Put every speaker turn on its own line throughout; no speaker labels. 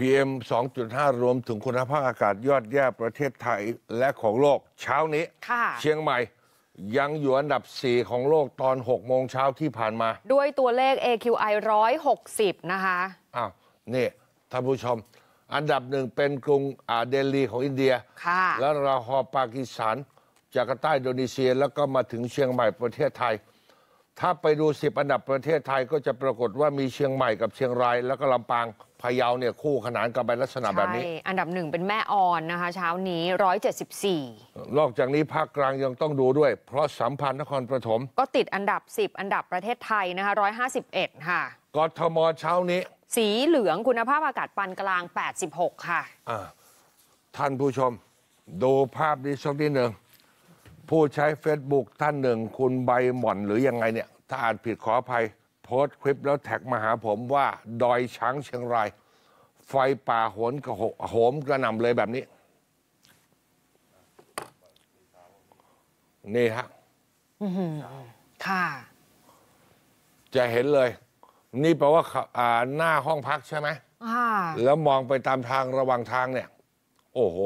PM 2.5 รวมถึงคุณภาพอากาศยอดแย่ประเทศไทยและของโลกเช้านี้เชียงใหม่ยังอยู่อันดับ 4 ของโลกตอน 6 โมงเช้าที่ผ่านมา
ด้วยตัวเลข AQI 160 นะคะ
อ้าว นี่ท่านผู้ชม อันดับหนึ่งเป็นกรุงอาเดลีของอินเดีย แล้วราฮอปากีสถานจากใต้โดนีเซีย แล้วก็มาถึงเชียงใหม่ประเทศไทย ถ้าไปดู 10 อันดับประเทศไทยก็จะปรากฏว่ามีเชียงใหม่กับเชียงรายแล้วก็ลำปางพะเยาเนี่ยคู่ขนานกันไปลักษณะแบบนี้
อันดับหนึ่งเป็นแม่ออนนะคะ เช้านี้ร้อยเจ็ดสิบสี่
นอกจากนี้ภาคกลางยังต้องดูด้วยเพราะสัมพันธ์นครปฐม
ก็ติดอันดับสิบอันดับประเทศไทยนะคะร้้อยหาสิบเอ็ดค่ะ
กทมเช้านี้
สีเหลืองคุณภาพอากาศปานกลางแปดสิบหกค่ะ
ะท่านผู้ชม ดูภาพนี้สักนิดหนึ่ง ผู้ใช้เฟซบุ๊กท่านหนึ่งคุณใบหม่อนหรือยังไงเนี่ยถ้าอ่านผิดขออภัยโพสคลิปแล้วแท็กมาหาผมว่า ดอยช้างเชียงราย ไฟป่าโหนกระโหมกระนำเลยแบบนี้ นี่ฮะค่ะจะเห็นเลย นี่แปลว่าอ่าหน้าห้องพักใช่ไหมค่ะแล้วมองไปตามทางระวังทางเนี่ย โอ้โห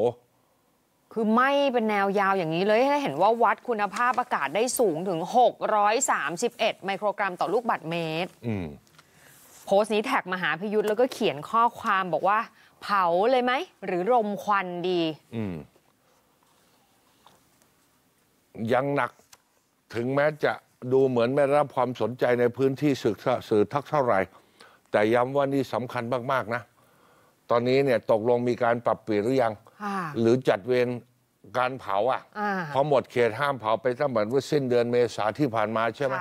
คือไม่เป็นแนวยาวอย่างนี้เลยให้เห็นว่าวัดคุณภาพอากาศได้สูงถึง 631 ไมโครกรัมต่อลูกบาศก์เมตร โพสต์นี้แท็กมาหาพิยุทธ์แล้วก็เขียนข้อความบอกว่า เผาเลยไหม หรือรมควันดี
ยังหนักถึงแม้จะดูเหมือนไม่รับความสนใจในพื้นที่สื่อทักเท่าไหร่ แต่ย้ำว่านี่สำคัญมาก ๆนะตอนนี้เนี่ยตกลงมีการปรับเปลี่ยนหรือยังหรือจัดเวรการเผาอ่ะพอหมดเขตห้ามเผาไปตั้งแต่ื่อสิ้นเดือนเมษาที่ผ่านมาใช่ไหม